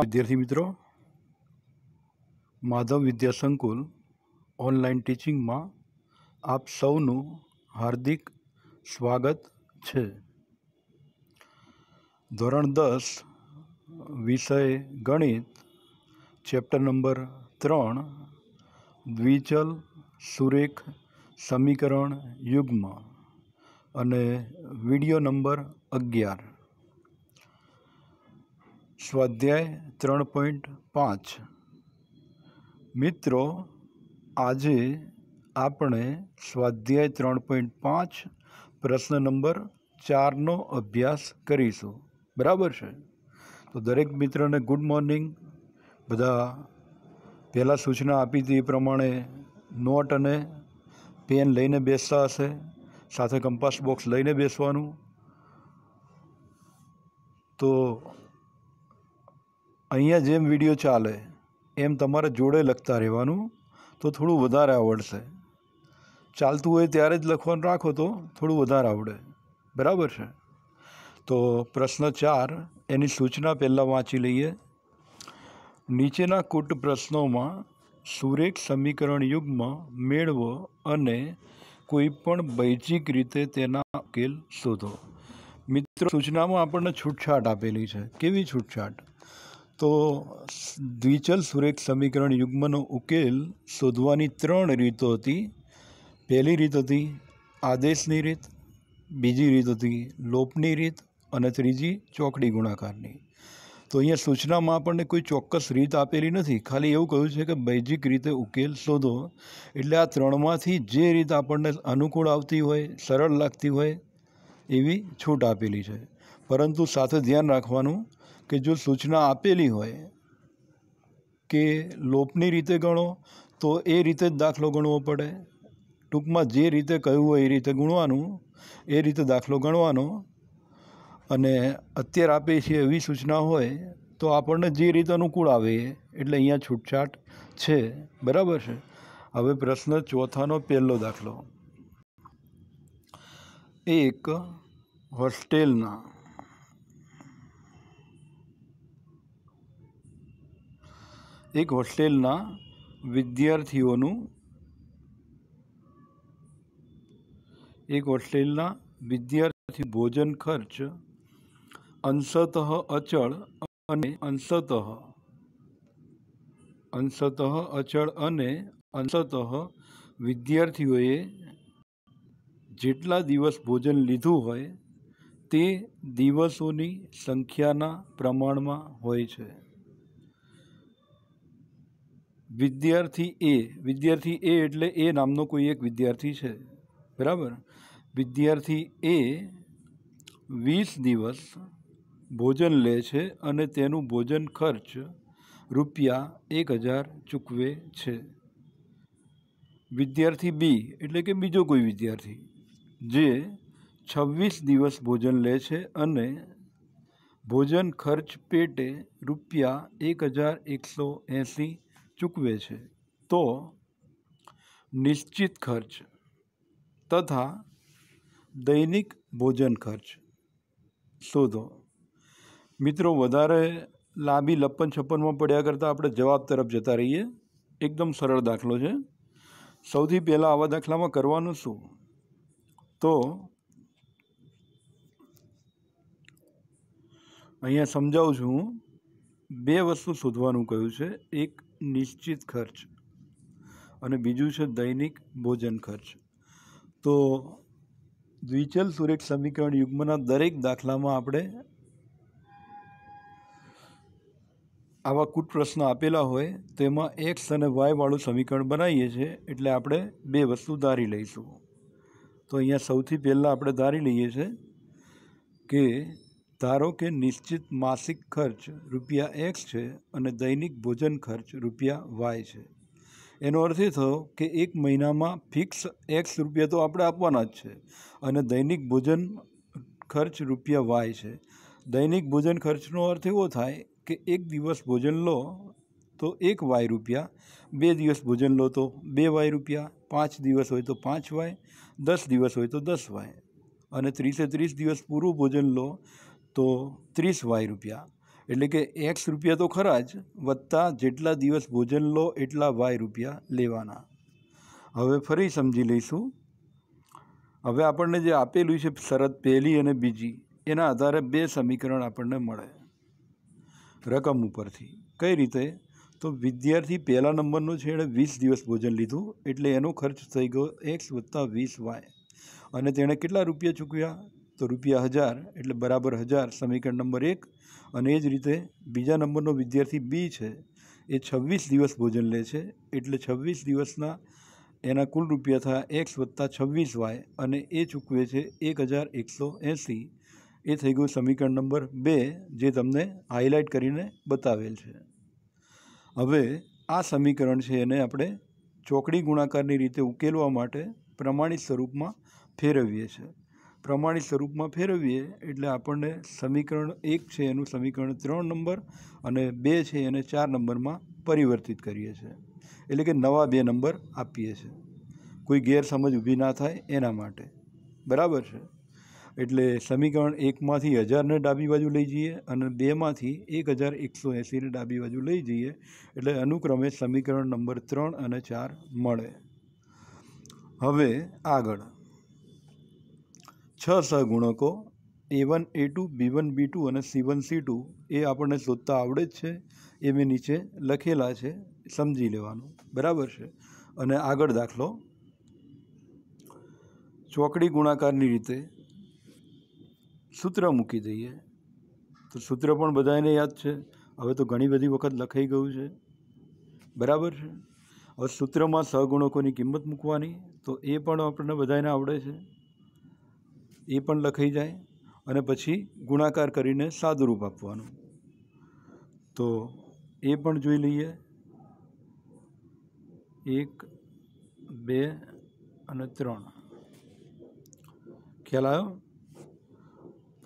વિદ્યાર્થી મિત્રો માધવ વિદ્યા સંકુલ ઓનલાઈન ટીચિંગમાં આપ સૌનું હાર્દિક સ્વાગત છે ધોરણ દસ વિષય ગણિત ચેપ્ટર નંબર ત્રણ દ્વિચલ સુરેખ સમીકરણ યુગ્મ અને વિડિયો નંબર અગિયાર સ્વાધ્યાય ત્રણ પોઈન્ટ પાંચ મિત્રો આજે આપણે સ્વાધ્યાય ત્રણ પોઈન્ટ પાંચ પ્રશ્ન નંબર ચારનો અભ્યાસ કરીશું બરાબર છે તો દરેક મિત્રને ગુડ મોર્નિંગ બધા પહેલાં સૂચના આપી હતી એ પ્રમાણે નોટ અને પેન લઈને બેસતા હશે સાથે કંપાસ બોક્સ લઈને બેસવાનું તો અહીંયા જેમ વિડીયો ચાલે એમ તમારે જોડે લખતા રહેવાનું તો થોડું વધારે આવડશે ચાલતું હોય ત્યારે જ લખવાનું રાખો તો થોડું વધારે આવડે બરાબર છે તો પ્રશ્ન ચાર એની સૂચના પહેલાં વાંચી લઈએ નીચેના કૂટ પ્રશ્નોમાં સુરેખ સમીકરણ યુગમાં મેળવો અને કોઈપણ બૈજિક રીતે તેના ઉકેલ શોધો મિત્રો સૂચનામાં આપણને છૂટછાટ આપેલી છે કેવી છૂટછાટ તો દ્વિચલ સુરેખ સમીકરણ યુગ્મનો ઉકેલ શોધવાની ત્રણ રીતો હતી પહેલી રીત હતી આદેશની રીત બીજી રીત હતી લોપની રીત અને ત્રીજી ચોકડી ગુણાકારની તો અહીંયા સૂચનામાં આપણને કોઈ ચોક્કસ રીત આપેલી નથી ખાલી એવું કહ્યું છે કે બૈજિક રીતે ઉકેલ શોધો એટલે આ ત્રણમાંથી જે રીત આપણને અનુકૂળ આવતી હોય સરળ લાગતી હોય એવી છૂટ આપેલી છે પરંતુ સાથે ધ્યાન રાખવાનું કે જો સૂચના આપેલી હોય કે લોપની રીતે ગણો તો એ રીતે જ દાખલો ગણવો પડે ટૂંકમાં જે રીતે કહ્યું હોય એ રીતે ગણવાનું એ રીતે દાખલો ગણવાનો અને અત્યારે આપે છે એવી સૂચના હોય તો આપણને જે રીતે અનુકૂળ આવે એટલે અહીંયા છૂટછાટ છે બરાબર છે હવે પ્રશ્ન ચોથાનો પહેલો દાખલો એક હોસ્ટેલના એક હોસ્ટેલના વિદ્યાર્થીઓનું એક હોસ્ટેલના વિદ્યાર્થી ભોજન ખર્ચ અંશતઃ અચળ અને અંશતઃ અંશતઃ અચળ અને અંશતઃ વિદ્યાર્થીઓએ જેટલા દિવસ ભોજન લીધું હોય તે દિવસોની સંખ્યાના પ્રમાણમાં હોય છે વિદ્યાર્થી એ વિદ્યાર્થી એ એટલે એ નામનો કોઈ એક વિદ્યાર્થી છે બરાબર વિદ્યાર્થી એ વીસ દિવસ ભોજન લે છે અને તેનું ભોજન ખર્ચ રૂપિયા એક હજાર ચૂકવે છે વિદ્યાર્થી બી એટલે કે બીજો કોઈ વિદ્યાર્થી જે છવ્વીસ દિવસ ભોજન લે છે અને ભોજન ખર્ચ પેટે રૂપિયા એક હજાર એકસો એંસી ચૂકવે છે તો નિશ્ચિત ખર્ચ તથા દૈનિક ભોજન ખર્ચ શોધો મિત્રો વધારે લાંબી લપ્પન છપ્પનમાં પડ્યા કરતાં આપણે જવાબ તરફ જતા રહીએ એકદમ સરળ દાખલો છે સૌથી પહેલાં આવા દાખલામાં કરવાનું શું તો અહીંયા સમજાવું છું બે વસ્તુ શોધવાનું કહ્યું છે એક નિશ્ચિત ખર્ચ અને બીજું છે દૈનિક ભોજન ખર્ચ તો દ્વિચલ સુરેખ સમીકરણ યુગ્મના દરેક દાખલામાં આપણે આવા કૂટ પ્રશ્ન આપેલા હોય તેમાં એક્સ અને વાયવાળું સમીકરણ બનાવીએ છીએ એટલે આપણે બે વસ્તુ ધારી લઈશું તો અહીંયા સૌથી પહેલાં આપણે ધારી લઈએ છીએ કે ધારો કે નિશ્ચિત માસિક ખર્ચ રૂપિયા એક્સ છે અને દૈનિક ભોજન ખર્ચ રૂપિયા વાય છે એનો અર્થ એ થયો કે એક મહિનામાં ફિક્સ એક્સ રૂપિયા તો આપણે આપવાના જ છે અને દૈનિક ભોજન ખર્ચ રૂપિયા વાય છે દૈનિક ભોજન ખર્ચનો અર્થ એવો થાય કે એક દિવસ ભોજન લો તો એક વાય રૂપિયા બે દિવસ ભોજન લો તો બે વાય રૂપિયા પાંચ દિવસ હોય તો પાંચ વાય દસ દિવસ હોય તો દસ વાય અને ત્રીસે ત્રીસ દિવસ પૂરું ભોજન લો તો ત્રીસ વાય રૂપિયા એટલે કે એક્સ રૂપિયા તો ખરા જ વત્તા જેટલા દિવસ ભોજન લો એટલા વાય રૂપિયા લેવાના હવે ફરી સમજી લઈશું હવે આપણને જે આપેલું છે શરત પહેલી અને બીજી એના આધારે બે સમીકરણ આપણને મળે રકમ ઉપરથી કઈ રીતે તો વિદ્યાર્થી પહેલા નંબરનો છે એણે વીસ દિવસ ભોજન લીધું એટલે એનો ખર્ચ થઈ ગયો એક્સ વત્તા વીસ વાય અને તેણે કેટલા રૂપિયા ચૂકવ્યા તો રૂપિયા હજાર એટલે બરાબર હજાર સમીકરણ નંબર એક અને એ જ રીતે બીજા નંબરનો વિદ્યાર્થી બી છે એ છવ્વીસ દિવસ ભોજન લે છે એટલે છવ્વીસ દિવસના એના કુલ રૂપિયા થયા એક્સ વત્તા છવ્વીસ વાય અને એ ચૂકવે છે એક હજાર એકસો એંસી એ થઈ ગયું સમીકરણ નંબર બે જે તમને હાઇલાઇટ કરીને બતાવેલ છે હવે આ સમીકરણ છે એને આપણે ચોકડી ગુણાકારની રીતે ઉકેલવા માટે પ્રમાણિત સ્વરૂપમાં ફેરવીએ છીએ પ્રમાણિત સ્વરૂપમાં ફેરવીએ એટલે આપણને સમીકરણ એક છે એનું સમીકરણ ત્રણ નંબર અને બે છે એને ચાર નંબરમાં પરિવર્તિત કરીએ છીએ એટલે કે નવા બે નંબર આપીએ છીએ કોઈ ગેરસમજ ઊભી ના થાય એના માટે બરાબર છે એટલે સમીકરણ એકમાંથી હજારને ડાબી બાજુ લઈ જઈએ અને બેમાંથી એક હજાર એકસો એંસીને ડાબી બાજુ લઈ જઈએ એટલે અનુક્રમે સમીકરણ નંબર ત્રણ અને ચાર મળે હવે આગળ છ સહગુણકો a one a two b one b two અને સી વન સી ટુ એ આપણને શોધતા આવડે જ છે એ મેં નીચે લખેલા છે સમજી લેવાનું બરાબર છે અને આગળ દાખલો ચોકડી ગુણાકારની રીતે સૂત્ર મૂકી દઈએ તો સૂત્ર પણ બધાને યાદ છે હવે તો ઘણી બધી વખત લખાઈ ગયું છે બરાબર છે હવે સૂત્રમાં સહગુણકોની કિંમત મૂકવાની તો એ પણ આપણને બધાને આવડે છે એ પણ લખાઈ જાય અને પછી ગુણાકાર કરીને સાદુરૂપ આપવાનું તો એ પણ જોઈ લઈએ એક બે અને ત્રણ ખ્યાલ આવ્યો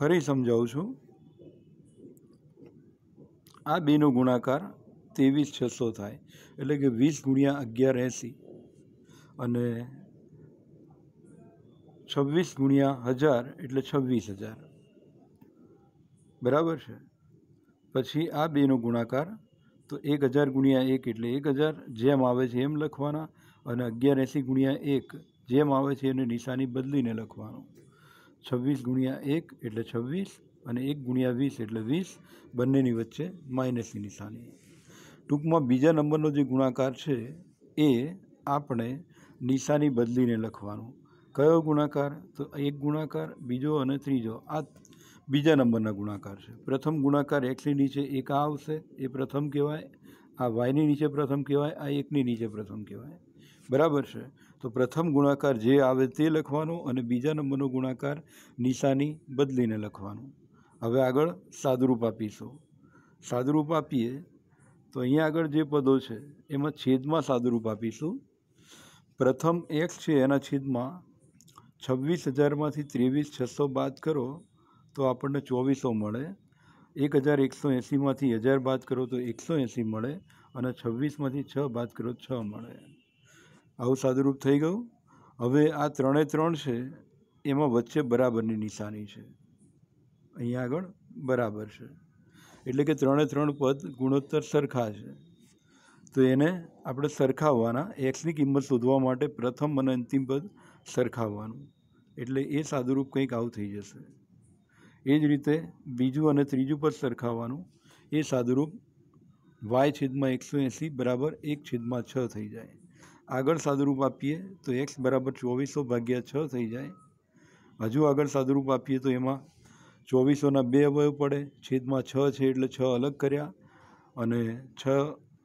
ફરી સમજાવું છું આ બેનો ગુણાકાર ત્રેવીસ છસો થાય એટલે કે વીસ ગુણ્યા અગિયાર એંસી અને છવ્વીસ ગુણ્યા હજાર એટલે છવ્વીસ હજાર બરાબર છે પછી આ બેનો ગુણાકાર તો એક હજાર ગુણ્યા એક એટલે એક હજાર જેમ આવે છે એમ લખવાના અને અગિયાર એંસી ગુણ્યા એક જેમ આવે છે એને નિશાની બદલીને લખવાનું છવ્વીસ ગુણ્યા એક એટલે છવ્વીસ અને એક ગુણ્યા વીસ એટલે વીસ બંનેની વચ્ચે માઇનસની નિશાની ટૂંકમાં બીજા નંબરનો જે ગુણાકાર છે એ આપણે નિશાની બદલીને લખવાનું કયો ગુણાકાર તો એક ગુણાકાર બીજો અને ત્રીજો આ બીજા નંબરના ગુણાકાર છે પ્રથમ ગુણાકાર એક્સની નીચે એક આ આવશે એ પ્રથમ કહેવાય આ વાયની નીચે પ્રથમ કહેવાય આ એકની નીચે પ્રથમ કહેવાય બરાબર છે તો પ્રથમ ગુણાકાર જે આવે તે લખવાનો અને બીજા નંબરનો ગુણાકાર નિશાની બદલીને લખવાનો હવે આગળ સાદુરૂપ આપીશું સાદુરૂપ આપીએ તો અહીંયા આગળ જે પદો છે એમાં છેદમાં સાદુરૂપ આપીશું પ્રથમ એક્સ છે એના છેદમાં છવ્વીસ હજારમાંથી ત્રેવીસ છસો બાદ કરો તો આપણને ચોવીસો મળે એક હજાર એકસો એંસીમાંથી હજાર બાદ કરો તો એકસો એંસી મળે અને છવ્વીસમાંથી છ બાદ કરો છ મળે આવું સાદુરૂપ થઈ ગયું હવે આ ત્રણે ત્રણ છે એમાં વચ્ચે બરાબરની નિશાની છે અહીંયા આગળ બરાબર છે એટલે કે ત્રણે ત્રણ પદ ગુણોત્તર સરખા છે તો એને આપણે સરખાવવાના એક્સની કિંમત શોધવા માટે પ્રથમ અને અંતિમ પદ સરખાવવાનું એટલે એ સાદુરૂપ કંઈક આવું થઈ જશે એ જ રીતે બીજું અને ત્રીજું પદ સરખાવવાનું એ સાદુરૂપ વાય છેદમાં એકસો એંસી બરાબર એક છેદમાં છ થઈ જાય આગળ સાદુરૂપ આપીએ તો એક્સ બરાબર ચોવીસો ભાગ્યા છ થઈ જાય હજુ આગળ સાદુરૂપ આપીએ તો એમાં ચોવીસોના બે અવયવ પડે છેદમાં છ છે એટલે છ અલગ કર્યા અને છ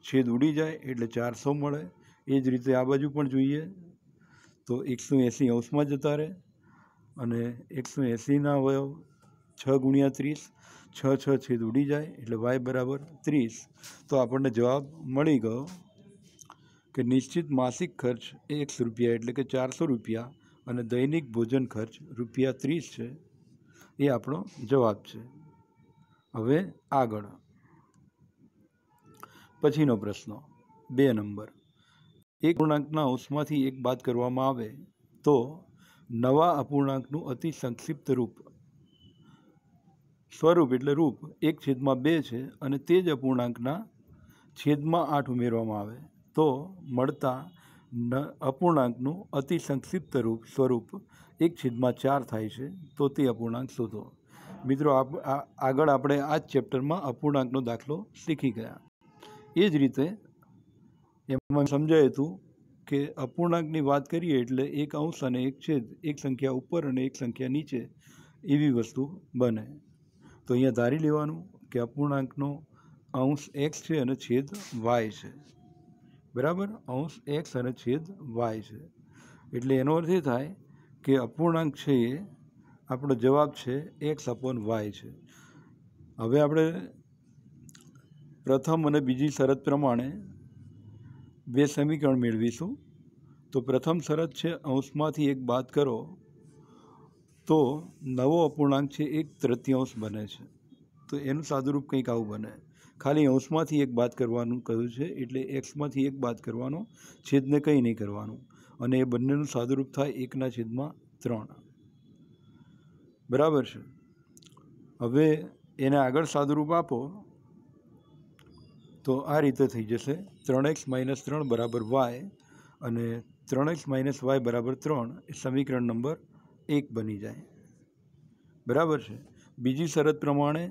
છેદ ઉડી જાય એટલે ચારસો મળે એ જ રીતે આ બાજુ પણ જોઈએ તો એકસો એંસી અંશમાં જતા રહે અને એકસો એંસીના વયો છ ગુણ્યા ત્રીસ છ છ છેદ ઉડી જાય એટલે વાય બરાબર ત્રીસ તો આપણને જવાબ મળી ગયો કે નિશ્ચિત માસિક ખર્ચ એકસો રૂપિયા એટલે કે ચારસો રૂપિયા અને દૈનિક ભોજન ખર્ચ રૂપિયા ત્રીસ છે એ આપણો જવાબ છે હવે આગળ પછીનો પ્રશ્ન બે નંબર એક પૂર્ણાંકના અંશમાંથી એક બાદ કરવામાં આવે તો નવા અપૂર્ણાંકનું અતિ સંક્ષિપ્ત રૂપ સ્વરૂપ એટલે રૂપ એક છેદમાં બે છે અને તે જ અપૂર્ણાંકના છેદમાં આઠ ઉમેરવામાં આવે તો મળતા ન અપૂર્ણાંકનું અતિ સંક્ષિપ્ત રૂપ સ્વરૂપ એક છેદમાં ચાર થાય છે તો તે અપૂર્ણાંક શોધો મિત્રો આપ આગળ આપણે આ જ ચેપ્ટરમાં અપૂર્ણાંકનો દાખલો શીખી ગયા એ જ રીતે એમાં સમજાયું હતું કે અપૂર્ણાંકની વાત કરીએ એટલે એક અંશ અને એક છેદ એક સંખ્યા ઉપર અને એક સંખ્યા નીચે એવી વસ્તુ બને તો અહીંયા ધારી લેવાનું કે અપૂર્ણાંકનો અંશ એક્સ છે અને છેદ વાય છે બરાબર અંશ એક્સ અને છેદ વાય છે એટલે એનો અર્થ એ થાય કે અપૂર્ણાંક છે એ આપણો જવાબ છે એક્સ અપોન વાય છે હવે આપણે પ્રથમ અને બીજી શરત પ્રમાણે બે સમીકરણ મેળવીશું તો પ્રથમ શરત છે અંશમાંથી એક બાદ કરો તો નવો અપૂર્ણાંક છે એક તૃતીયાંશ બને છે તો એનું સાદુરૂપ કંઈક આવું બને ખાલી અંશમાંથી એક બાદ કરવાનું કહ્યું છે એટલે એક્સમાંથી એક બાદ કરવાનો છેદને કંઈ નહીં કરવાનું અને એ બંનેનું સાદુરૂપ થાય એકના છેદમાં ત્રણ બરાબર છે હવે એને આગળ સાદુરૂપ આપો તો આ રીતે થઈ જશે ત્રણ એક્સ માઇનસ ત્રણ બરાબર વાય અને ત્રણ એક્સ માઇનસ વાય બરાબર ત્રણ એ સમીકરણ નંબર એક બની જાય બરાબર છે બીજી શરત પ્રમાણે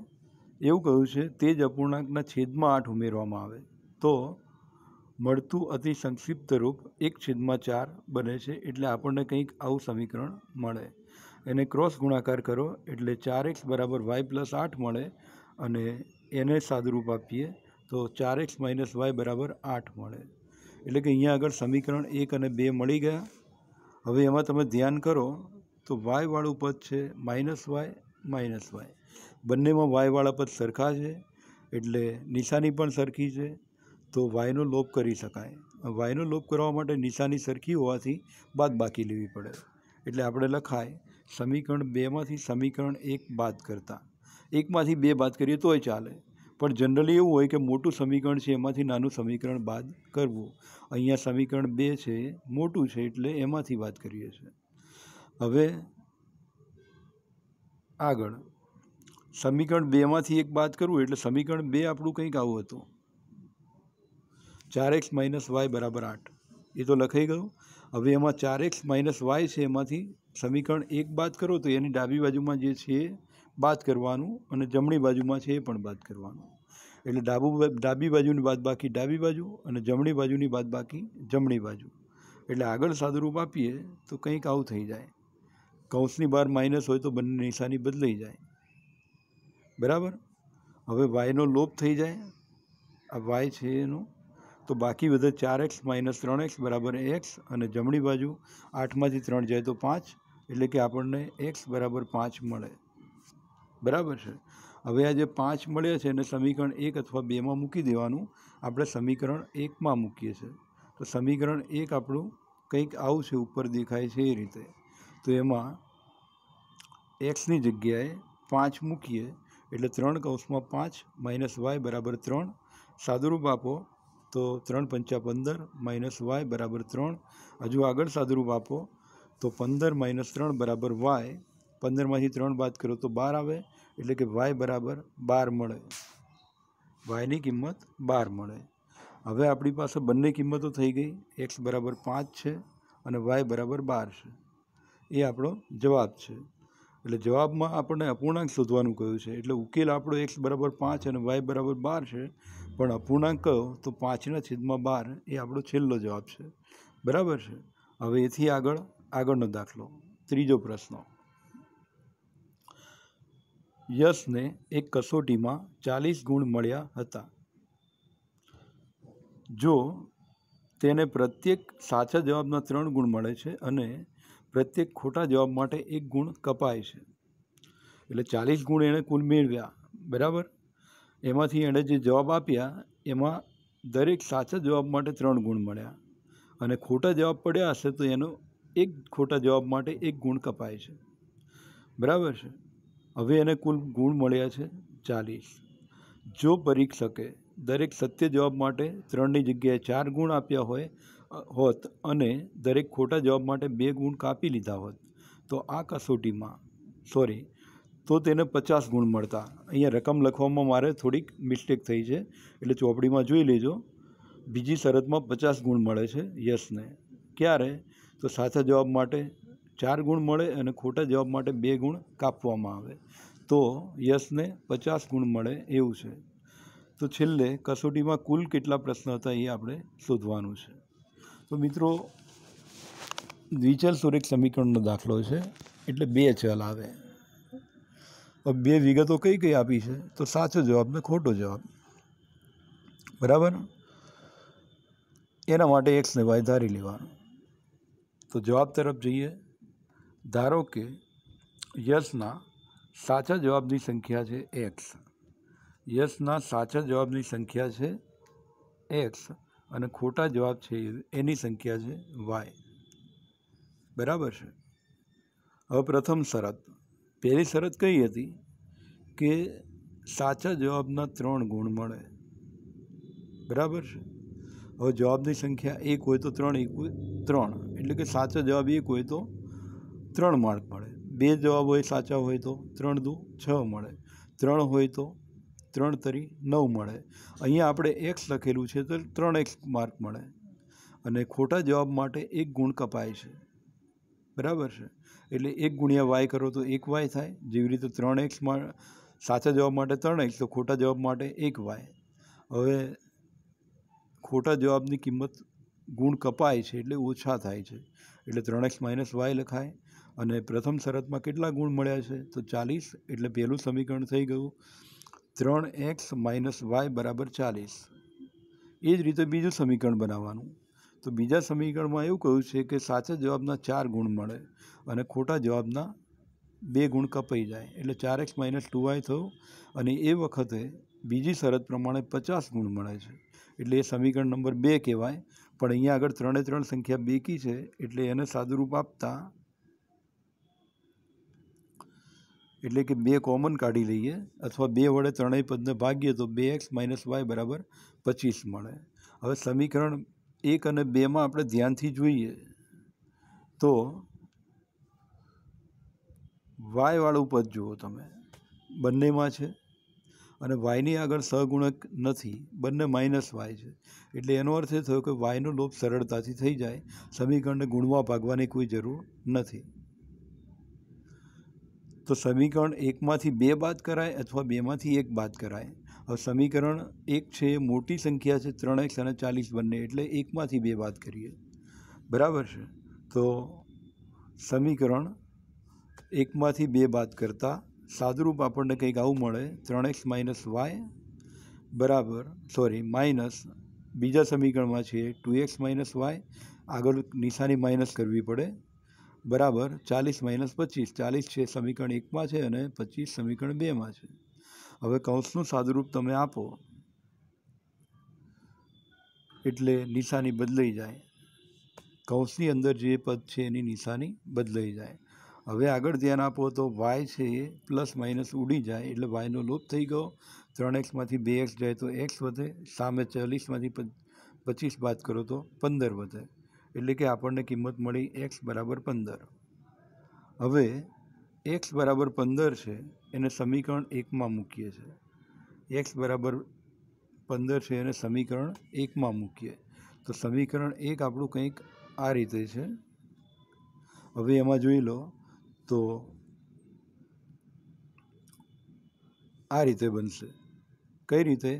એવું કહ્યું છે તે જ અપૂર્ણાંકના છેદમાં આઠ ઉમેરવામાં આવે તો મળતું અતિ સંક્ષિપ્ત રૂપ એક છેદમાં ચાર બને છે એટલે આપણને કંઈક આવું સમીકરણ મળે એને ક્રોસ ગુણાકાર કરો એટલે ચાર એક્સ બરાબર વાય પ્લસ આઠ મળે અને એને સાદુરૂપ આપીએ તો ચાર એક્સ માઇનસ વાય બરાબર આઠ મળે એટલે કે અહીંયા આગળ સમીકરણ એક અને બે મળી ગયા હવે એમાં તમે ધ્યાન કરો તો વાયવાળું પદ છે માઇનસ વાય માઇનસ વાય બંનેમાં વાયવાળા પદ સરખા છે એટલે નિશાની પણ સરખી છે તો વાયનો લોપ કરી શકાય વાયનો લોપ કરવા માટે નિશાની સરખી હોવાથી બાદ બાકી લેવી પડે એટલે આપણે લખાય સમીકરણ બેમાંથી સમીકરણ એક બાદ કરતાં એકમાંથી બે બાદ કરીએ તોય ચાલે પણ જનરલી એવું હોય કે મોટું સમીકરણ છે એમાંથી નાનું સમીકરણ બાદ કરવું અહીંયા સમીકરણ બે છે મોટું છે એટલે એમાંથી વાત કરીએ છીએ હવે આગળ સમીકરણ બેમાંથી એક બાદ કરવું એટલે સમીકરણ બે આપણું કંઈક આવું હતું ચાર એક્સ માઇનસ વાય બરાબર આઠ એ તો લખાઈ ગયું હવે એમાં ચાર એક્સ માઇનસ વાય છે એમાંથી સમીકરણ એક બાદ કરો તો એની ડાબી બાજુમાં જે છે એ બાદ કરવાનું અને જમણી બાજુમાં છે એ પણ બાદ કરવાનું એટલે ડાબું ડાબી બાજુની બાદ બાકી ડાબી બાજુ અને જમણી બાજુની બાદ બાકી જમણી બાજુ એટલે આગળ સાદુરૂપ આપીએ તો કંઈક આવું થઈ જાય કૌંસની બહાર માઇનસ હોય તો બંને નિશાની બદલાઈ જાય બરાબર હવે વાયનો લોપ થઈ જાય આ વાય છે એનો તો બાકી વધે ચાર એક્સ માઇનસ ત્રણ એક્સ બરાબર એક્સ અને જમણી બાજુ આઠમાંથી ત્રણ જાય તો પાંચ એટલે કે આપણને એક્સ બરાબર પાંચ મળે બરાબર છે હવે આ જે પાંચ મળ્યા છે એને સમીકરણ એક અથવા બેમાં મૂકી દેવાનું આપણે સમીકરણ એકમાં મૂકીએ છીએ તો સમીકરણ એક આપણું કંઈક આવું છે ઉપર દેખાય છે એ રીતે તો એમાં એક્સની જગ્યાએ પાંચ મૂકીએ એટલે ત્રણ કૌંસમાં પાંચ માઇનસ વાય બરાબર ત્રણ સાદુરૂપ આપો તો ત્રણ પંચા પંદર માઇનસ વાય બરાબર ત્રણ હજુ આગળ સાદુરૂપ આપો તો પંદર માઇનસ ત્રણ બરાબર વાય પંદરમાંથી ત્રણ બાદ કરો તો બાર આવે એટલે કે વાય બરાબર બાર મળે વાયની કિંમત બાર મળે હવે આપણી પાસે બંને કિંમતો થઈ ગઈ એક્સ બરાબર પાંચ છે અને વાય બરાબર બાર છે એ આપણો જવાબ છે એટલે જવાબમાં આપણને અપૂર્ણાંક શોધવાનું કહ્યું છે એટલે ઉકેલ આપણો એક્સ બરાબર પાંચ અને વાય બરાબર બાર છે પણ અપૂર્ણાંક કહો તો પાંચના છેદમાં બાર એ આપણો છેલ્લો જવાબ છે બરાબર છે હવે એથી આગળ આગળનો દાખલો ત્રીજો પ્રશ્ન યશને એક કસોટીમાં ચાલીસ ગુણ મળ્યા હતા જો તેને પ્રત્યેક સાચા જવાબના ત્રણ ગુણ મળે છે અને પ્રત્યેક ખોટા જવાબ માટે એક ગુણ કપાય છે એટલે ચાલીસ ગુણ એણે કુલ મેળવ્યા બરાબર એમાંથી એણે જે જવાબ આપ્યા એમાં દરેક સાચા જવાબ માટે ત્રણ ગુણ મળ્યા અને ખોટા જવાબ પડ્યા હશે તો એનો એક ખોટા જવાબ માટે એક ગુણ કપાય છે બરાબર છે હવે એને કુલ ગુણ મળ્યા છે ચાલીસ જો પરીક્ષકે દરેક સત્ય જવાબ માટે ત્રણની જગ્યાએ ચાર ગુણ આપ્યા હોય હોત અને દરેક ખોટા જવાબ માટે બે ગુણ કાપી લીધા હોત તો આ કસોટીમાં સોરી તો તેને પચાસ ગુણ મળતા અહીંયા રકમ લખવામાં મારે થોડીક મિસ્ટેક થઈ છે એટલે ચોપડીમાં જોઈ લેજો બીજી શરતમાં પચાસ ગુણ મળે છે યસને ક્યારે તો સાચા જવાબ માટે ચાર ગુણ મળે અને ખોટા જવાબ માટે બે ગુણ કાપવામાં આવે તો યશને પચાસ ગુણ મળે એવું છે તો છેલ્લે કસોટીમાં કુલ કેટલા પ્રશ્ન હતા એ આપણે શોધવાનું છે તો મિત્રો દ્વિચલ સુરેખ સમીકરણનો દાખલો છે એટલે બે ચલ આવે બે વિગતો કઈ કઈ આપી છે તો સાચો જવાબ ને ખોટો જવાબ બરાબર એના માટે એક્સને વાય ધારી લેવાનું તો જવાબ તરફ જઈએ ધારો કે યશના સાચા જવાબની સંખ્યા છે એક્સ યશના સાચા જવાબની સંખ્યા છે એક્સ અને ખોટા જવાબ છે એની સંખ્યા છે વાય બરાબર છે હવે પ્રથમ શરત પહેલી શરત કઈ હતી કે સાચા જવાબના ત્રણ ગુણ મળે બરાબર છે હવે જવાબની સંખ્યા એક હોય તો ત્રણ એક ત્રણ એટલે કે સાચો જવાબ એક હોય તો ત્રણ માર્ક મળે બે જવાબ હોય સાચા હોય તો ત્રણ દુ છ મળે ત્રણ હોય તો ત્રણ તરી નવ મળે અહીંયા આપણે એક્સ લખેલું છે તો ત્રણ એક્સ માર્ક મળે અને ખોટા જવાબ માટે એક ગુણ કપાય છે બરાબર છે એટલે એક ગુણ્યા વાય કરો તો એક વાય થાય જેવી રીતે ત્રણ એક્સ સાચા જવાબ માટે ત્રણ એક્સ તો ખોટા જવાબ માટે એક વાય હવે ખોટા જવાબની કિંમત ગુણ કપાય છે એટલે ઓછા થાય છે એટલે ત્રણ એક્સ માઇનસ વાય લખાય અને પ્રથમ શરતમાં કેટલા ગુણ મળ્યા છે તો ચાલીસ એટલે પહેલું સમીકરણ થઈ ગયું ત્રણ એક્સ માઇનસ વાય બરાબર ચાલીસ એ જ રીતે બીજું સમીકરણ બનાવવાનું તો બીજા સમીકરણમાં એવું કહ્યું છે કે સાચા જવાબના ચાર ગુણ મળે અને ખોટા જવાબના બે ગુણ કપાઈ જાય એટલે ચાર એક્સ માઇનસ ટુ વાય થયું અને એ વખતે બીજી શરત પ્રમાણે પચાસ ગુણ મળે છે એટલે એ સમીકરણ નંબર બે કહેવાય પણ અહીંયા આગળ ત્રણે ત્રણ સંખ્યા બેકી છે એટલે એને સાદુરૂપ આપતા એટલે કે બે કોમન કાઢી લઈએ અથવા બે વડે ત્રણેય પદને ભાગીએ તો બે એક્સ માઇનસ વાય બરાબર પચીસ મળે હવે સમીકરણ એક અને બેમાં આપણે ધ્યાનથી જોઈએ તો વાયવાળું પદ જુઓ તમે બંનેમાં છે અને વાયની આગળ સહગુણક નથી બંને માઇનસ વાય છે એટલે એનો અર્થ એ થયો કે વાયનો લોપ સરળતાથી થઈ જાય સમીકરણને ગુણવા ભાગવાની કોઈ જરૂર નથી તો સમીકરણ એકમાંથી બે બાદ કરાય અથવા બેમાંથી એક બાદ કરાય હવે સમીકરણ એક છે મોટી સંખ્યા છે ત્રણ એક્સ અને ચાલીસ બંને એટલે એકમાંથી બે બાદ કરીએ બરાબર છે તો સમીકરણ એકમાંથી બે બાદ કરતાં સાદુરૂપ આપણને કંઈક આવું મળે ત્રણ એક્સ માઇનસ વાય બરાબર સોરી માઇનસ બીજા સમીકરણમાં છે ટુ એક્સ માઇનસ વાય આગળ નિશાની માઇનસ કરવી પડે બરાબર ચાલીસ માઇનસ પચીસ ચાલીસ છે સમીકરણ એકમાં છે અને પચીસ સમીકરણ બેમાં છે હવે કૌંસનું સાદુરૂપ તમે આપો એટલે નિશાની બદલાઈ જાય કૌંસની અંદર જે પદ છે એની નિશાની બદલાઈ જાય હવે આગળ ધ્યાન આપો તો વાય છે એ પ્લસ માઇનસ ઉડી જાય એટલે વાયનો લોપ થઈ ગયો ત્રણ એક્સમાંથી બે એક્સ જાય તો એક્સ વધે સામે ચાલીસમાંથી પચીસ બાદ કરો તો પંદર વધે એટલે કે આપણને કિંમત મળી એક્સ બરાબર પંદર હવે એક્સ બરાબર પંદર છે એને સમીકરણ એકમાં મૂકીએ છીએ એક્સ બરાબર પંદર છે એને સમીકરણ એકમાં મૂકીએ તો સમીકરણ એક આપણું કંઈક આ રીતે છે હવે એમાં જોઈ લો તો આ રીતે બનશે કઈ રીતે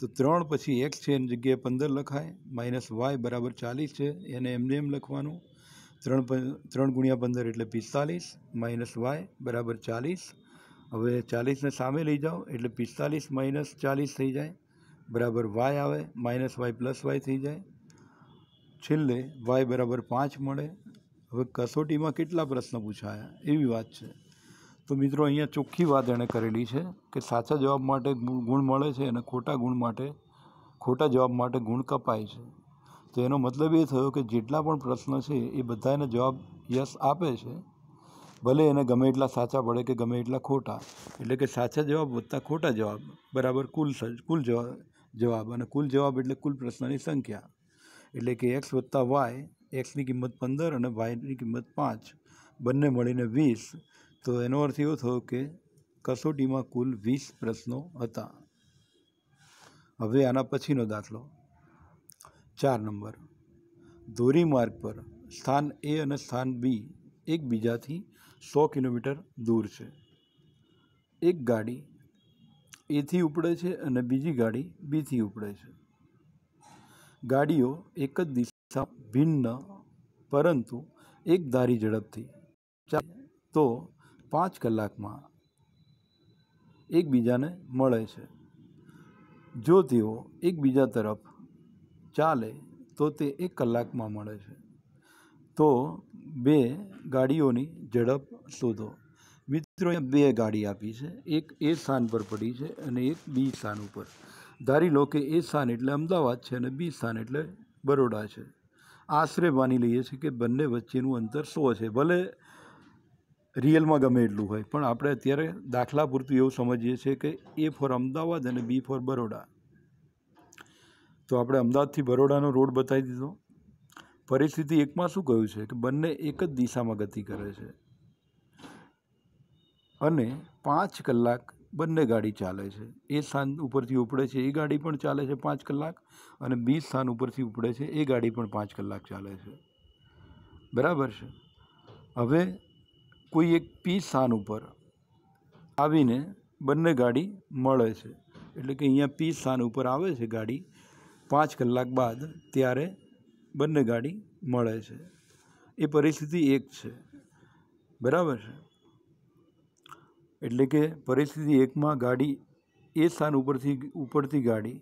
તો ત્રણ પછી એક્સ છે એની જગ્યાએ પંદર લખાય માઇનસ વાય બરાબર ચાલીસ છે એને એમને એમ લખવાનું ત્રણ ત્રણ ગુણ્યા પંદર એટલે પિસ્તાલીસ માઇનસ વાય બરાબર ચાલીસ હવે ચાલીસને સામે લઈ જાઓ એટલે પિસ્તાલીસ માઇનસ ચાલીસ થઈ જાય બરાબર વાય આવે માઇનસ વાય પ્લસ વાય થઈ જાય છેલ્લે વાય બરાબર પાંચ મળે હવે કસોટીમાં કેટલા પ્રશ્ન પૂછાયા એવી વાત છે તો મિત્રો અહીંયા ચોખ્ખી વાત એણે કરેલી છે કે સાચા જવાબ માટે ગુણ મળે છે અને ખોટા ગુણ માટે ખોટા જવાબ માટે ગુણ કપાય છે તો એનો મતલબ એ થયો કે જેટલા પણ પ્રશ્ન છે એ બધાને જવાબ યસ આપે છે ભલે એને ગમે એટલા સાચા પડે કે ગમે એટલા ખોટા એટલે કે સાચા જવાબ વધતા ખોટા જવાબ બરાબર કુલ કુલ જવાબ અને કુલ જવાબ એટલે કુલ પ્રશ્નની સંખ્યા એટલે કે એક્સ વત્તા વાય એક્સની કિંમત પંદર અને વાયની કિંમત પાંચ બંને મળીને વીસ તો એનો અર્થ એવો થયો કે કસોટીમાં કુલ વીસ પ્રશ્નો હતા હવે આના પછીનો દાખલો ચાર નંબર ધોરીમાર્ગ પર સ્થાન એ અને સ્થાન બી એકબીજાથી સો કિલોમીટર દૂર છે એક ગાડી એથી ઉપડે છે અને બીજી ગાડી બીથી ઉપડે છે ગાડીઓ એક જ દિશા ભિન્ન પરંતુ એક ધારી ઝડપથી તો પાંચ કલાકમાં એકબીજાને મળે છે જો તેઓ એકબીજા તરફ ચાલે તો તે એક કલાકમાં મળે છે તો બે ગાડીઓની ઝડપ શોધો મિત્રોએ બે ગાડી આપી છે એક એ સ્થાન પર પડી છે અને એક બી સ્થાન ઉપર ધારી લો કે એ સ્થાન એટલે અમદાવાદ છે અને બી સ્થાન એટલે બરોડા છે આશરે માની લઈએ છીએ કે બંને વચ્ચેનું અંતર સો છે ભલે રિયલમાં ગમે એટલું હોય પણ આપણે અત્યારે દાખલા પૂરતું એવું સમજીએ છીએ કે એ ફોર અમદાવાદ અને બી ફોર બરોડા તો આપણે અમદાવાદથી બરોડાનો રોડ બતાવી દીધો પરિસ્થિતિ એકમાં શું કહ્યું છે કે બંને એક જ દિશામાં ગતિ કરે છે અને પાંચ કલાક બંને ગાડી ચાલે છે એ સ્થાન ઉપરથી ઉપડે છે એ ગાડી પણ ચાલે છે પાંચ કલાક અને બી સ્થાન ઉપરથી ઉપડે છે એ ગાડી પણ પાંચ કલાક ચાલે છે બરાબર છે હવે કોઈ એક પી સ્થાન ઉપર આવીને બંને ગાડી મળે છે એટલે કે અહીંયા પી સ્થાન ઉપર આવે છે ગાડી પાંચ કલાક બાદ ત્યારે બંને ગાડી મળે છે એ પરિસ્થિતિ એક છે બરાબર છે એટલે કે પરિસ્થિતિ એકમાં ગાડી એ સ્થાન ઉપરથી ઉપડતી ગાડી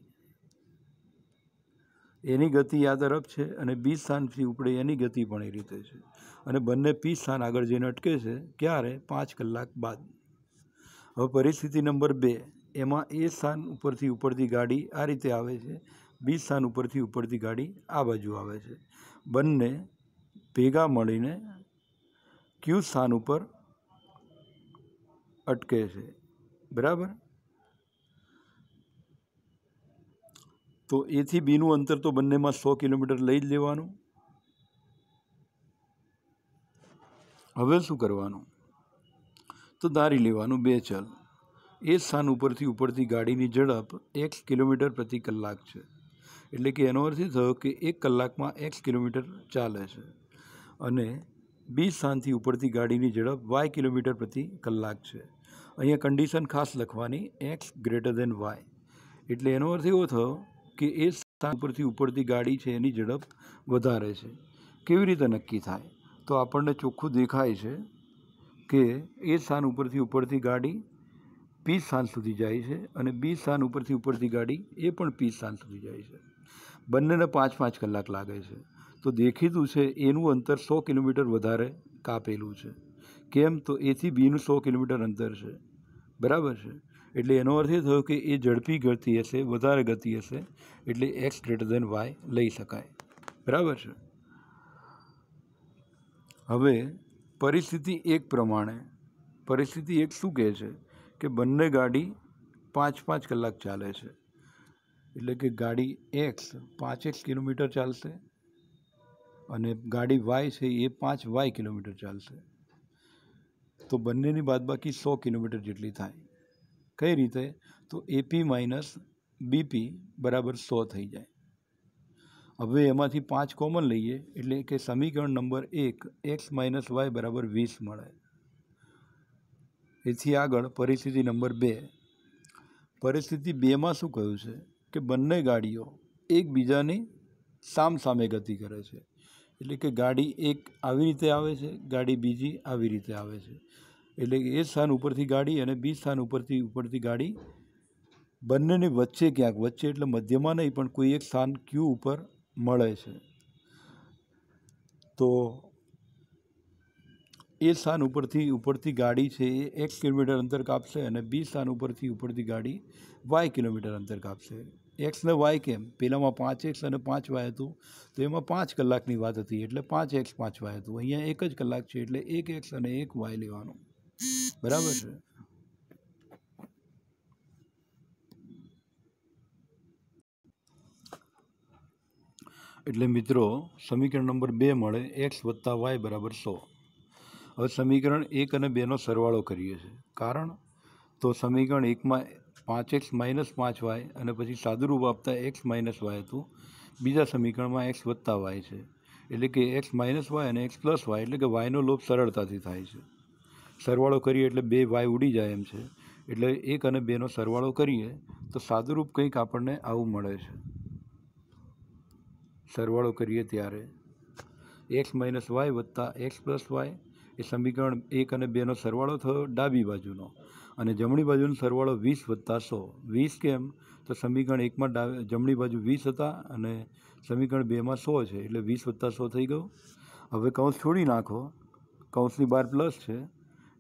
એની ગતિ યાદ તરફ છે અને બી સ્થાનથી ઉપડે એની ગતિ પણ એ રીતે છે અને બંને પી સ્થાન આગળ જઈને અટકે છે ક્યારે પાંચ કલાક બાદ હવે પરિસ્થિતિ નંબર બે એમાં એ સ્થાન ઉપરથી ઉપરથી ગાડી આ રીતે આવે છે બી સ્થાન ઉપરથી ઉપરથી ગાડી આ બાજુ આવે છે બંને ભેગા મળીને ક્યુ સ્થાન ઉપર અટકે છે બરાબર તો એથી બીનું અંતર તો બંનેમાં સો કિલોમીટર લઈ જ લેવાનું હવે શું કરવાનું તો દારી લેવાનું બે ચલ એ સ્થાન ઉપરથી ઉપડતી ગાડીની ઝડપ એક કિલોમીટર પ્રતિ કલાક છે એટલે કે એનો અર્થ એ થયો કે એક કલાકમાં એક્સ કિલોમીટર ચાલે છે અને બી સ્થાનથી ઉપડતી ગાડીની ઝડપ વાય કિલોમીટર પ્રતિ કલાક છે અહીંયા કંડિશન ખાસ લખવાની એક્સ ગ્રેટર દેન વાય એટલે એનો અર્થ એવો થયો કે એ સ્થાન ઉપરથી ઉપડતી ગાડી છે એની ઝડપ વધારે છે કેવી રીતે નક્કી થાય તો આપણને ચોખ્ખું દેખાય છે કે એ સ્થાન ઉપરથી ઉપરથી ગાડી પી સ્થાન સુધી જાય છે અને બી સ્થાન ઉપરથી ઉપરથી ગાડી એ પણ પી સ્થાન સુધી જાય છે બંનેને પાંચ પાંચ કલાક લાગે છે તો દેખીતું છે એનું અંતર સો કિલોમીટર વધારે કાપેલું છે કેમ તો એથી બીનું સો કિલોમીટર અંતર છે બરાબર છે એટલે એનો અર્થ એ થયો કે એ ઝડપી ગતિ હશે વધારે ગતિ હશે એટલે એક્સ ગ્રેટર દેન વાય લઈ શકાય બરાબર છે હવે પરિસ્થિતિ એક પ્રમાણે પરિસ્થિતિ એક શું કહે છે કે બંને ગાડી પાંચ પાંચ કલાક ચાલે છે એટલે કે ગાડી એક્સ પાંચ એક કિલોમીટર ચાલશે અને ગાડી વાય છે એ પાંચ વાય કિલોમીટર ચાલશે તો બંનેની બાદબાકી સો કિલોમીટર જેટલી થાય કઈ રીતે તો એપી માઇનસ બીપી બરાબર સો થઈ જાય હવે એમાંથી પાંચ કોમન લઈએ એટલે કે સમીકરણ નંબર એક એક્સ માઇનસ વાય બરાબર વીસ મળે એથી આગળ પરિસ્થિતિ નંબર બે પરિસ્થિતિ બેમાં શું કહ્યું છે કે બંને ગાડીઓ એકબીજાની સામસામે ગતિ કરે છે એટલે કે ગાડી એક આવી રીતે આવે છે ગાડી બીજી આવી રીતે આવે છે એટલે કે એ સ્થાન ઉપરથી ગાડી અને બી સ્થાન ઉપરથી ઉપરથી ગાડી બંનેની વચ્ચે ક્યાંક વચ્ચે એટલે મધ્યમાં નહીં પણ કોઈ એક સ્થાન ક્યુ ઉપર મળે છે તો એ સ્થાન ઉપરથી ઉપરથી ગાડી છે એ એક કિલોમીટર અંતર કાપશે અને બી સ્થાન ઉપરથી ઉપરથી ગાડી વાય કિલોમીટર અંતર કાપશે એક્સ ને વાય કેમ પહેલાંમાં પાંચ એક્સ અને પાંચ વાય હતું તો એમાં પાંચ કલાકની વાત હતી એટલે પાંચ એક્સ પાંચ વાય હતું અહીંયા એક જ કલાક છે એટલે એક એક્સ અને એક વાય લેવાનું બરાબર છે એટલે મિત્રો સમીકરણ નંબર બે મળે એક્સ વત્તા વાય બરાબર સો હવે સમીકરણ એક અને બેનો સરવાળો કરીએ છીએ કારણ તો સમીકરણ એકમાં પાંચ એક્સ માઇનસ પાંચ વાય અને પછી સાદુરૂપ આપતા એક્સ માઇનસ વાય હતું બીજા સમીકરણમાં એક્સ વત્તા વાય છે એટલે કે એક્સ માઇનસ વાય અને એક્સ પ્લસ વાય એટલે કે વાયનો લોભ સરળતાથી થાય છે સરવાળો કરીએ એટલે બે વાય ઉડી જાય એમ છે એટલે એક અને બેનો સરવાળો કરીએ તો સાદુરૂપ કંઈક આપણને આવું મળે છે સરવાળો કરીએ ત્યારે એક્સ માઇનસ વાય વત્તા એક્સ પ્લસ વાય એ સમીકરણ એક અને બેનો સરવાળો થયો ડાબી બાજુનો અને જમણી બાજુનો સરવાળો વીસ વત્તા સો વીસ કેમ તો સમીકરણ એકમાં ડા જમણી બાજુ વીસ હતા અને સમીકરણ બેમાં સો છે એટલે વીસ વત્તા સો થઈ ગયો હવે કૌંસ છોડી નાખો કૌંસની બાર પ્લસ છે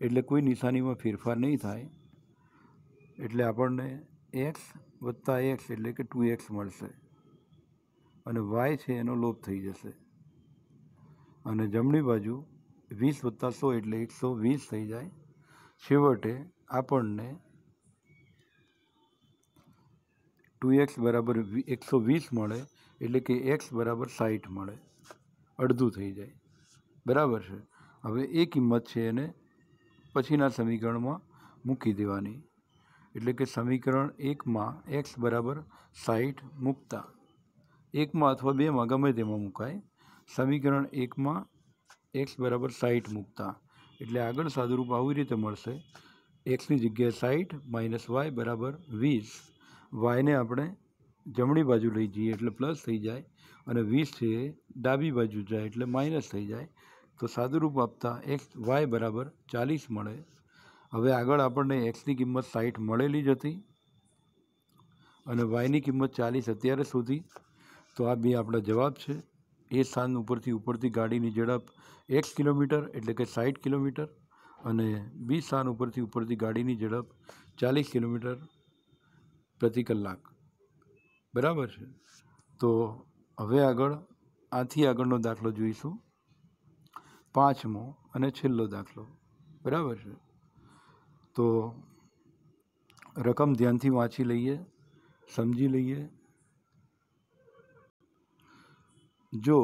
એટલે કોઈ નિશાનીમાં ફેરફાર નહીં થાય એટલે આપણને એક્સ વત્તા એક્સ એટલે કે ટુ એક્સ મળશે અને વાય છે એનો લોપ થઈ જશે અને જમણી બાજુ વીસ વત્તા સો એટલે એકસો વીસ થઈ જાય છેવટે આપણને ટુ એક્સ બરાબર એકસો વીસ મળે એટલે કે એક્સ બરાબર સાઠ મળે અડધું થઈ જાય બરાબર છે હવે એ કિંમત છે એને પછીના સમીકરણમાં મૂકી દેવાની એટલે કે સમીકરણ એકમાં એક્સ બરાબર સાઠ મૂકતા એકમાં અથવા બેમાં ગમે તેમાં મુકાય સમીકરણ એકમાં એક્સ બરાબર સાઠ મૂકતા એટલે આગળ સાદુરૂપ આવી રીતે મળશે એક્સની જગ્યાએ સાઠ માઇનસ વાય બરાબર વીસ વાયને આપણે જમણી બાજુ લઈ જઈએ એટલે પ્લસ થઈ જાય અને વીસ છે ડાબી બાજુ જાય એટલે માઇનસ થઈ જાય તો સાદુરૂપ આપતા એક્સ વાય બરાબર ચાલીસ મળે હવે આગળ આપણને એક્સની કિંમત સાઠ મળેલી જ હતી અને વાયની કિંમત ચાલીસ અત્યારે સુધી તો આ બે આપણા જવાબ છે એ સ્થાન ઉપરથી ઉપરથી ગાડીની ઝડપ એક કિલોમીટર એટલે કે સાઠ કિલોમીટર અને બી સ્થાન ઉપરથી ઉપરથી ગાડીની ઝડપ ચાલીસ કિલોમીટર પ્રતિ કલાક બરાબર છે તો હવે આગળ આથી આગળનો દાખલો જોઈશું પાંચમો અને છેલ્લો દાખલો બરાબર છે તો રકમ ધ્યાનથી વાંચી લઈએ સમજી લઈએ જો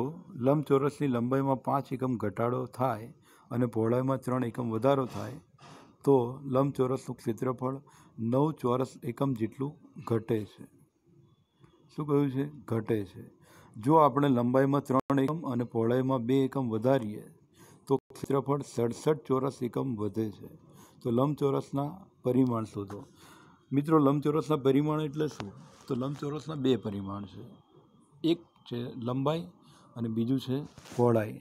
લંબચોરસની લંબાઈમાં પાંચ એકમ ઘટાડો થાય અને પહોળાઈમાં ત્રણ એકમ વધારો થાય તો લંબચોરસનું ક્ષેત્રફળ નવ ચોરસ એકમ જેટલું ઘટે છે શું કહ્યું છે ઘટે છે જો આપણે લંબાઈમાં ત્રણ એકમ અને પહોળાઈમાં બે એકમ વધારીએ તો ક્ષેત્રફળ સડસઠ ચોરસ એકમ વધે છે તો લંબચોરસના પરિમાણ શોધો મિત્રો લંબચોરસના પરિમાણ એટલે શું તો લંબચોરસના બે પરિમાણ છે એક છે લંબાઈ અને બીજું છે પહોળાઈ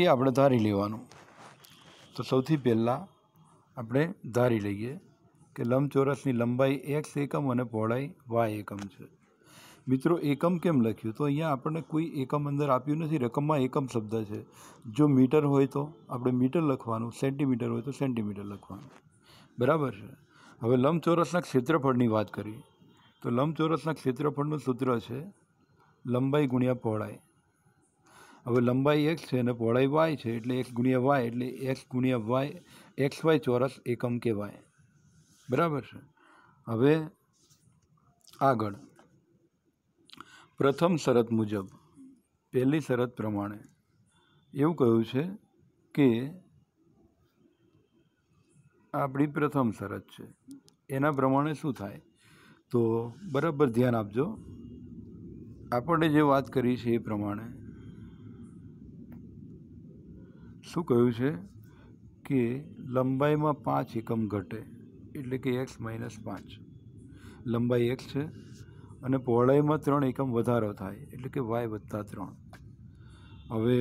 એ આપણે ધારી લેવાનું તો સૌથી પહેલાં આપણે ધારી લઈએ કે લંબચોરસની લંબાઈ એક્સ એકમ અને પહોળાઈ વાય એકમ છે મિત્રો એકમ કેમ લખ્યું તો અહીંયા આપણને કોઈ એકમ અંદર આપ્યું નથી રકમમાં એકમ શબ્દ છે જો મીટર હોય તો આપણે મીટર લખવાનું સેન્ટીમીટર હોય તો સેન્ટીમીટર લખવાનું બરાબર છે હવે લંબચોરસના ક્ષેત્રફળની વાત કરીએ તો લંબચોરસના ક્ષેત્રફળનું સૂત્ર છે લંબાઈ ગુણ્યા પહોળાઈ હવે લંબાઈ એક્સ છે અને પહોળાઈ વાય છે એટલે એક્સ ગુણ્યા વાય એટલે એક્સ ગુણ્યા વાય એક્સ વાય ચોરસ એકમ કહેવાય બરાબર છે હવે આગળ પ્રથમ શરત મુજબ પહેલી શરત પ્રમાણે એવું કહ્યું છે કે આપણી પ્રથમ શરત છે એના પ્રમાણે શું થાય તો બરાબર ધ્યાન આપજો આપણે જે વાત કરી છે એ પ્રમાણે શું કહ્યું છે કે લંબાઈમાં પાંચ એકમ ઘટે એટલે કે એક્સ માઇનસ પાંચ લંબાઈ એક્સ છે અને પહોળાઈમાં ત્રણ એકમ વધારો થાય એટલે કે વાય વત્તા ત્રણ હવે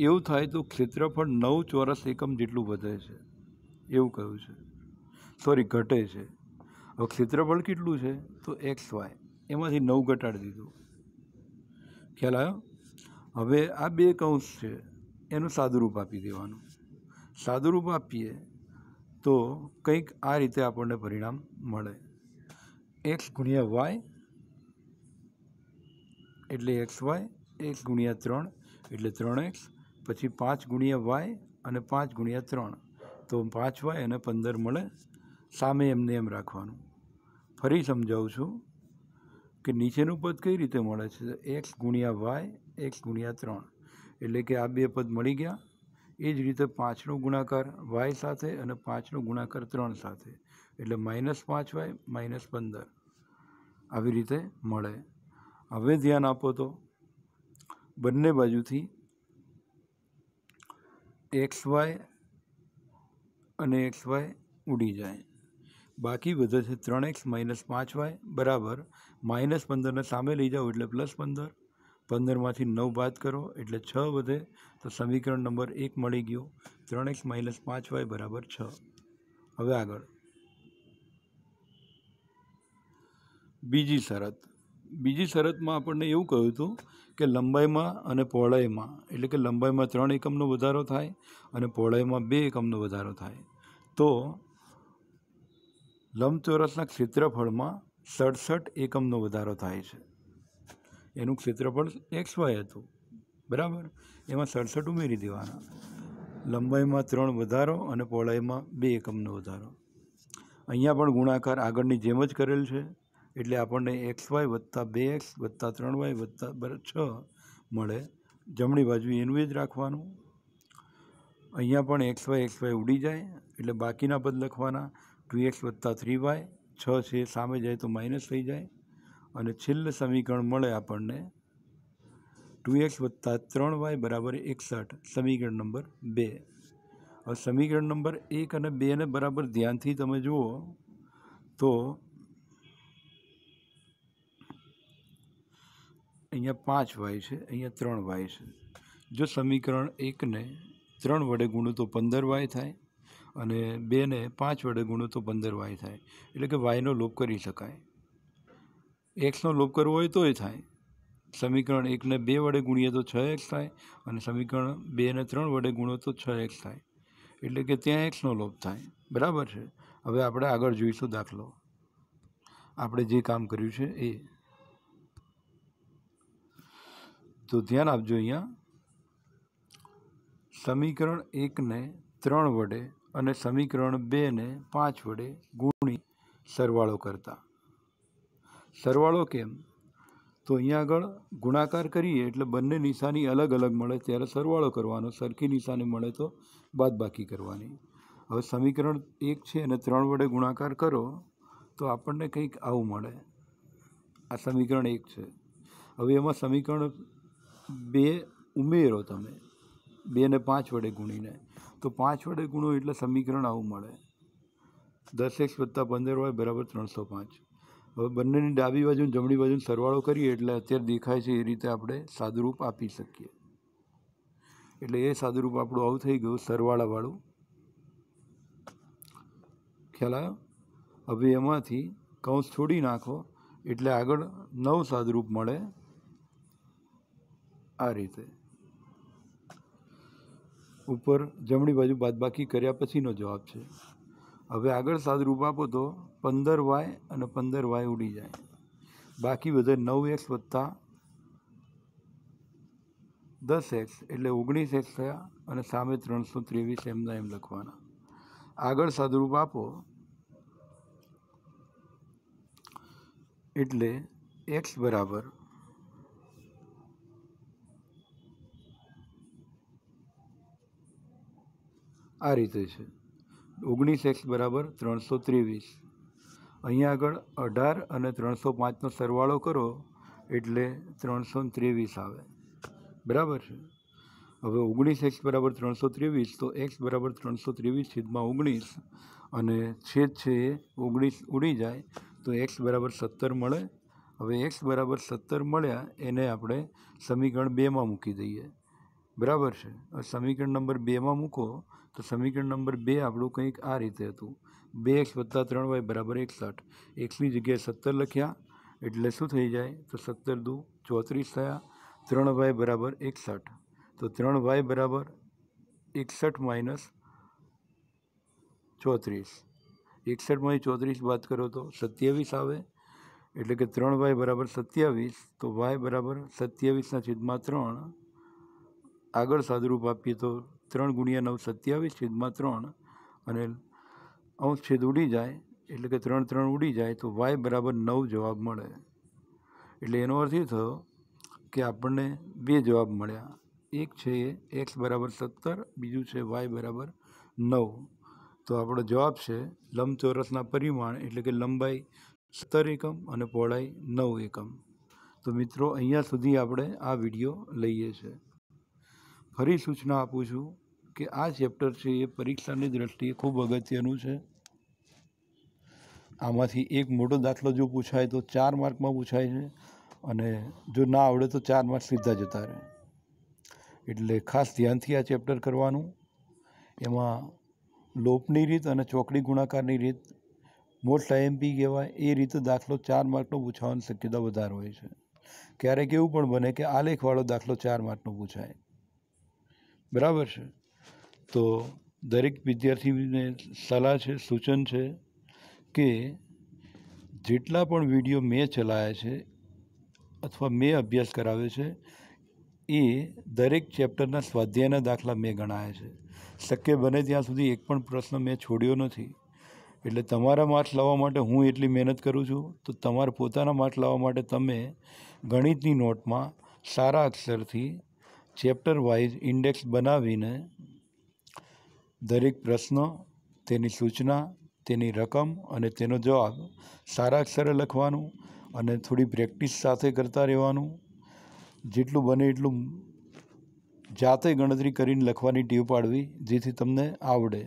એવું થાય તો ક્ષેત્રફળ નવ ચોરસ એકમ જેટલું વધે છે એવું કહ્યું છે સોરી ઘટે છે હવે ક્ષેત્રફળ કેટલું છે તો એક્સ વાય એમાંથી નવ ઘટાડી દીધું ખ્યાલ આવ્યો હવે આ બે કૌંસ છે એનું સાદુરૂપ આપી દેવાનું સાદુરૂપ આપીએ તો કંઈક આ રીતે આપણને પરિણામ મળે એક્સ ગુણ્યા વાય એટલે એક્સ વાય એક્સ ગુણ્યા ત્રણ એટલે ત્રણ એક્સ પછી પાંચ ગુણ્યા વાય અને પાંચ ગુણ્યા ત્રણ તો પાંચ વાય અને પંદર મળે સામે એમને એમ રાખવાનું ફરી સમજાવું છું કે નીચેનું પદ કઈ રીતે મળે છે એક્સ ગુણ્યા વાય એક્સ ગુણ્યા ત્રણ એટલે કે આ બે પદ મળી ગયા એ જ રીતે પાંચનો ગુણાકાર વાય સાથે અને પાંચનો ગુણાકાર ત્રણ સાથે એટલે માઇનસ પાંચ વાય માઇનસ પંદર આવી રીતે મળે હવે ધ્યાન આપો તો બંને બાજુથી એક્સ વાય અને એક્સ વાય ઉડી જાય બાકી વધે છે ત્રણ એક્સ માઇનસ પાંચ વાય બરાબર માઇનસ પંદરને સામે લઈ જાઓ એટલે પ્લસ પંદર પંદરમાંથી નવ બાદ કરો એટલે છ વધે તો સમીકરણ નંબર એક મળી ગયો ત્રણ એક્સ માઇનસ પાંચ વાય બરાબર છ હવે આગળ બીજી શરત બીજી શરતમાં આપણને એવું કહ્યું હતું કે લંબાઈમાં અને પહોળાઈમાં એટલે કે લંબાઈમાં ત્રણ એકમનો વધારો થાય અને પહોળાઈમાં બે એકમનો વધારો થાય તો લંબચોરસના ક્ષેત્રફળમાં સડસઠ એકમનો વધારો થાય છે એનું ક્ષેત્રફળ એક્સ વાય હતું બરાબર એમાં સડસઠ ઉમેરી દેવાના લંબાઈમાં ત્રણ વધારો અને પહોળાઈમાં બે એકમનો વધારો અહીંયા પણ ગુણાકાર આગળની જેમ જ કરેલ છે એટલે આપણને એક્સ વાય વત્તા બે એક્સ વત્તા ત્રણ વાય વત્તા છ મળે જમણી બાજુ એનું જ રાખવાનું અહીંયા પણ એક્સ વાય એક્સ વાય ઉડી જાય એટલે બાકીના પદ લખવાના ટુ એક્સ વત્તા થ્રી વાય છ છે સામે જાય તો માઇનસ થઈ જાય અને છેલ્લે સમીકરણ મળે આપણને ટુ એક્સ વત્તા ત્રણ વાય બરાબર એકસઠ સમીકરણ નંબર બે હવે સમીકરણ નંબર એક અને બેને બરાબર ધ્યાનથી તમે જુઓ તો અહીંયા પાંચ વાય છે અહીંયા ત્રણ વાય છે જો સમીકરણ એકને ત્રણ વડે ગુણો તો પંદર વાય થાય અને બેને પાંચ વડે ગુણો તો પંદર વાય થાય એટલે કે વાયનો લોપ કરી શકાય એક્સનો લોપ કરવો હોય તો એ થાય સમીકરણ એકને બે વડે ગુણીએ તો છ એક્સ થાય અને સમીકરણ બેને ત્રણ વડે ગુણો તો છ એક્સ થાય એટલે કે ત્યાં એક્સનો લોપ થાય બરાબર છે હવે આપણે આગળ જોઈશું દાખલો આપણે જે કામ કર્યું છે એ તો ધ્યાન આપજો અહીંયા સમીકરણ એકને ત્રણ વડે અને સમીકરણ બેને પાંચ વડે ગુણી સરવાળો કરતા સરવાળો કેમ તો અહીંયા આગળ ગુણાકાર કરીએ એટલે બંને નિશાની અલગ અલગ મળે ત્યારે સરવાળો કરવાનો સરખી નિશાની મળે તો બાદબાકી કરવાની હવે સમીકરણ એક છે અને ત્રણ વડે ગુણાકાર કરો તો આપણને કંઈક આવું મળે આ સમીકરણ એક છે હવે એમાં સમીકરણ બે ઉમેરો તમે બેને પાંચ વડે ગુણીને તો પાંચ વડે ગુણો એટલે સમીકરણ આવું મળે દસ એક્સ વત્તા પંદર વાય બરાબર ત્રણસો પાંચ હવે બંનેની ડાબી બાજુ જમણી બાજુ સરવાળો કરીએ એટલે અત્યારે દેખાય છે એ રીતે આપણે સાદુરૂપ આપી શકીએ એટલે એ સાદુરૂપ આપણું આવું થઈ ગયું સરવાળાવાળું ખ્યાલ આવ્યો હવે એમાંથી કૌંસ છોડી નાખો એટલે આગળ નવ સાદુરૂપ મળે આ રીતે ઉપર જમણી બાજુ બાદબાકી કર્યા પછીનો જવાબ છે હવે આગળ સાદુરૂપ આપો તો પંદર વાય અને પંદર વાય ઉડી જાય બાકી વધે નવ એક્સ વત્તા દસ એક્સ એટલે ઓગણીસ એક્સ થયા અને સામે ત્રણસો ત્રેવીસ એમના એમ લખવાના આગળ સાદુરૂપ આપો એટલે એક્સ બરાબર આ રીતે છે ઓગણીસ એક્સ બરાબર ત્રણસો ત્રેવીસ અહીંયા આગળ અઢાર અને ત્રણસો પાંચનો સરવાળો કરો એટલે ત્રણસો ત્રેવીસ આવે બરાબર છે હવે ઓગણીસ એક્સ બરાબર ત્રણસો ત્રેવીસ તો એક્સ બરાબર ત્રણસો ત્રેવીસ છેદમાં ઓગણીસ અને છેદ છે એ ઓગણીસ ઉડી જાય તો એક્સ બરાબર સત્તર મળે હવે એક્સ બરાબર સત્તર મળ્યા એને આપણે સમીકરણ બેમાં મૂકી દઈએ બરાબર છે સમીકરણ નંબર બેમાં મૂકો તો સમીકરણ નંબર બે આપણું કંઈક આ રીતે હતું બે એક્સ વત્તા ત્રણ વાય બરાબર એકસઠ એક્સની જગ્યાએ સત્તર લખ્યા એટલે શું થઈ જાય તો સત્તર દુ ચોત્રીસ થયા ત્રણ વાય બરાબર એકસઠ તો ત્રણ વાય બરાબર એકસઠ માઇનસ ચોત્રીસ એકસઠમાંથી ચોત્રીસ વાત કરો તો સત્યાવીસ આવે એટલે કે ત્રણ વાય બરાબર સત્યાવીસ તો વાય બરાબર સત્યાવીસના છેદમાં ત્રણ આગળ સાદરૂપ આપીએ તો ત્રણ ગુણ્યા નવ સત્યાવીસ છેદમાં ત્રણ અને અંશ છેદ ઉડી જાય એટલે કે ત્રણ ત્રણ ઉડી જાય તો વાય બરાબર નવ જવાબ મળે એટલે એનો અર્થ એ થયો કે આપણને બે જવાબ મળ્યા એક છે એક્સ બરાબર સત્તર બીજું છે વાય બરાબર નવ તો આપણો જવાબ છે લંબચોરસના પરિમાણ એટલે કે લંબાઈ સત્તર એકમ અને પહોળાઈ નવ એકમ તો મિત્રો અહીંયા સુધી આપણે આ વિડીયો લઈએ છીએ ફરી સૂચના આપું છું કે આ ચેપ્ટર છે એ પરીક્ષાની દ્રષ્ટિએ ખૂબ અગત્યનું છે આમાંથી એક મોટો દાખલો જો પૂછાય તો ચાર માર્કમાં પૂછાય છે અને જો ના આવડે તો ચાર માર્ક સીધા જતા રહે એટલે ખાસ ધ્યાનથી આ ચેપ્ટર કરવાનું એમાં લોપની રીત અને ચોકડી ગુણાકારની રીત મોસ્ટ આઈએમપી કહેવાય એ રીતે દાખલો ચાર માર્કનો પૂછાવાની શક્યતા વધારે હોય છે ક્યારેક એવું પણ બને કે આલેખવાળો દાખલો ચાર માર્કનો પૂછાય બરાબર છે તો દરેક વિદ્યાર્થીને સલાહ છે સૂચન છે કે જેટલા પણ વિડીયો મેં ચલાવ્યા છે અથવા મેં અભ્યાસ કરાવ્યો છે એ દરેક ચેપ્ટરના સ્વાધ્યાયના દાખલા મેં ગણાયા છે શક્ય બને ત્યાં સુધી એક પણ પ્રશ્ન મેં છોડ્યો નથી એટલે તમારા માર્ક્સ લાવવા માટે હું એટલી મહેનત કરું છું તો તમારા પોતાના માર્ક્સ લાવવા માટે તમે ગણિતની નોટમાં સારા અક્ષરથી ચેપ્ટર વાઇઝ ઇન્ડેક્સ બનાવીને દરેક પ્રશ્ન તેની સૂચના તેની રકમ અને તેનો જવાબ સારા અક્ષરે લખવાનું અને થોડી પ્રેક્ટિસ સાથે કરતા રહેવાનું જેટલું બને એટલું જાતે ગણતરી કરીને લખવાની ટીવ પાડવી જેથી તમને આવડે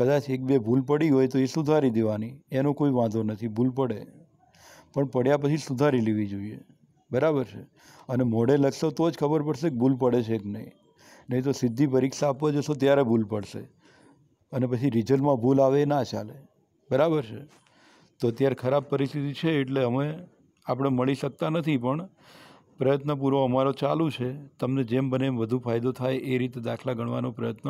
કદાચ એક બે ભૂલ પડી હોય તો એ સુધારી દેવાની એનો કોઈ વાંધો નથી ભૂલ પડે પણ પડ્યા પછી સુધારી લેવી જોઈએ બરાબર છે અને મોઢે લખશો તો જ ખબર પડશે કે ભૂલ પડે છે કે નહીં નહીં તો સીધી પરીક્ષા આપવા જશો ત્યારે ભૂલ પડશે અને પછી રિઝલ્ટમાં ભૂલ આવે ના ચાલે બરાબર છે તો અત્યારે ખરાબ પરિસ્થિતિ છે એટલે અમે આપણે મળી શકતા નથી પણ પ્રયત્નપૂર્વક અમારો ચાલુ છે તમને જેમ બને એમ વધુ ફાયદો થાય એ રીતે દાખલા ગણવાનો પ્રયત્ન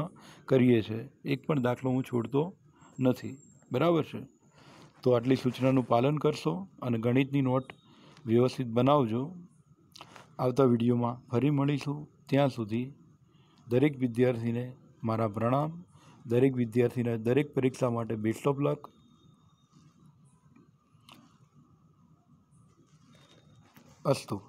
કરીએ છીએ એક પણ દાખલો હું છોડતો નથી બરાબર છે તો આટલી સૂચનાનું પાલન કરશો અને ગણિતની નોટ વ્યવસ્થિત બનાવજો આવતા વિડીયોમાં ફરી મળીશું ત્યાં સુધી દરેક વિદ્યાર્થીને મારા પ્રણામ દરેક વિદ્યાર્થીને દરેક પરીક્ષા માટે બેસ્ટ ઓફ લક અસ્તુ